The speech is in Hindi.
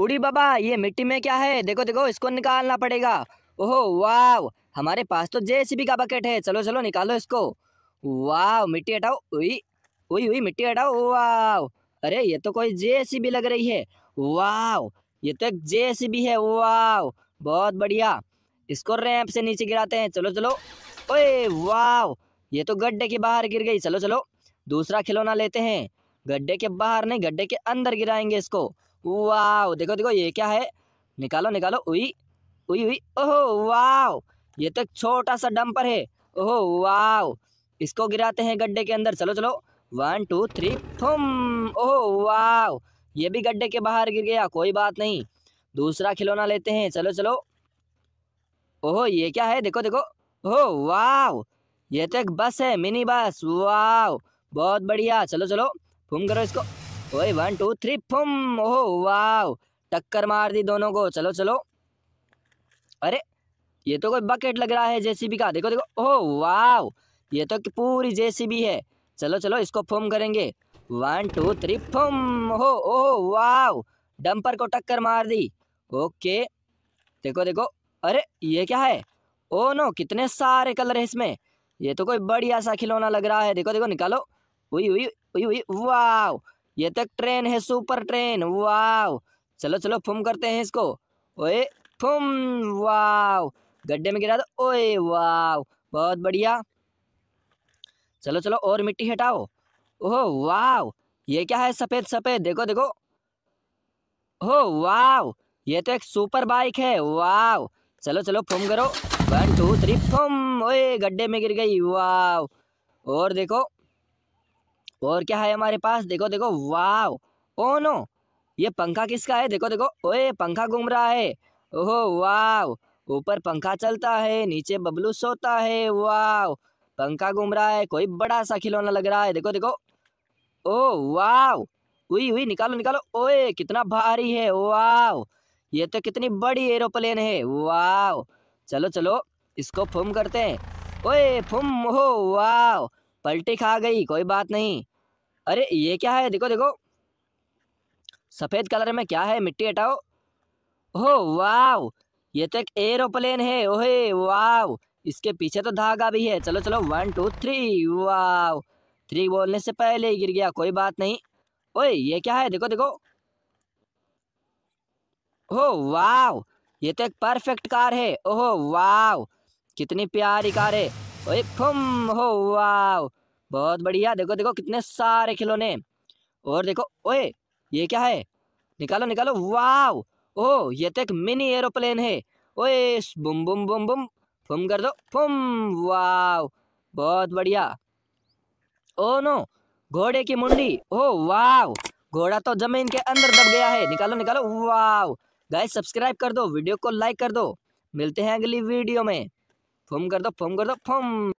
उड़ी बाबा ये मिट्टी में क्या है देखो देखो इसको निकालना पड़ेगा ओहो वाव हमारे पास तो जेसीबी का बकेट है चलो चलो निकालो इसको वाव मिट्टी हटाओ उई उई उई मिट्टी हटाओ वाव अरे ये तो कोई जेसीबी लग रही है वाव ये तो एक जेसीबी है वाव बहुत बढ़िया इसको रैंप से नीचे गिराते हैं चलो चलो ओए वाव ये तो गड्ढे के बाहर गिर गई चलो चलो दूसरा खिलौना लेते हैं गड्ढे के बाहर नहीं गड्ढे के अंदर गिराएंगे इसको वाह देखो देखो ये क्या है निकालो निकालो उई उई उई ओहो वाह ये तो छोटा सा डंपर है ओहो वाह इसको गिराते हैं गड्ढे के अंदर चलो चलो वन टू थ्री थुम ओह वाह ये भी गड्ढे के बाहर गिर गया कोई बात नहीं दूसरा खिलौना लेते हैं चलो चलो ओहो ये क्या है देखो देखो ओहो वाह ये तो एक बस है मिनी बस वाह बहुत बढ़िया चलो चलो फुम करो इसको ओए वन टू थ्री फुम ओह वाह टक्कर मार दी दोनों को चलो चलो अरे ये तो कोई बकेट लग रहा है जेसीबी का देखो देखो ओह वाह ये तो पूरी जेसीबी है चलो चलो इसको फुम करेंगे वन टू थ्री फुम हो ओह वाह डंपर को टक्कर मार दी ओके देखो देखो अरे ये क्या है ओ नो कितने सारे कलर है इसमें ये तो कोई बढ़िया सा खिलौना लग रहा है देखो देखो निकालो वही वही वही वही वाह ये तक तो ट्रेन है सुपर ट्रेन वाव चलो चलो फुम करते हैं इसको ओए फुम वाव गड्ढे में गिरा दो ओए वाव बहुत बढ़िया चलो चलो और मिट्टी हटाओ ओहो वाव ये क्या है सफ़ेद सफ़ेद देखो देखो हो वाव ये तो एक सुपर बाइक है वाव चलो चलो फुम करो वन टू थ्री फुम ओए गड्ढे में गिर गई वाव और देखो और क्या है हमारे पास देखो देखो वाह ओ नो ये पंखा किसका है देखो देखो ओए पंखा घूम रहा है ओहो वाह ऊपर पंखा चलता है नीचे बबलू सोता है वाह पंखा घूम रहा है कोई बड़ा सा खिलौना लग रहा है देखो देखो ओ वाह हुई हुई निकालो निकालो ओए कितना भारी है वाह ये तो कितनी बड़ी एरोप्लेन है वाह चलो चलो इसको फुम करते हैं ओए फुम हो वाह पलटी खा गई कोई बात नहीं अरे ये क्या है देखो देखो सफ़ेद कलर में क्या है मिट्टी हटाओ ओह वाव ये तो एक एरोप्लेन है ओहे वाव इसके पीछे तो धागा भी है चलो चलो one two three wow three बोलने से पहले ही गिर गया कोई बात नहीं ओए ये क्या है देखो देखो ओह वाव ये तो एक परफेक्ट कार है ओहो वाव कितनी प्यारी कार है ओए फुम हो वाओ बहुत बढ़िया देखो देखो कितने सारे खिलौने और देखो ओए ये क्या है निकालो निकालो वाओ ओ ये तो एक मिनी एरोप्लेन है ओए बुम बुम बुम बुम फुम कर दो फुम वाओ बहुत बढ़िया ओ नो घोड़े की मुंडी ओ वाओ घोड़ा तो जमीन के अंदर दब गया है निकालो निकालो वाओ गाइस सब्सक्राइब कर दो वीडियो को लाइक कर दो मिलते हैं अगली वीडियो में फम कर दो फम कर दो फम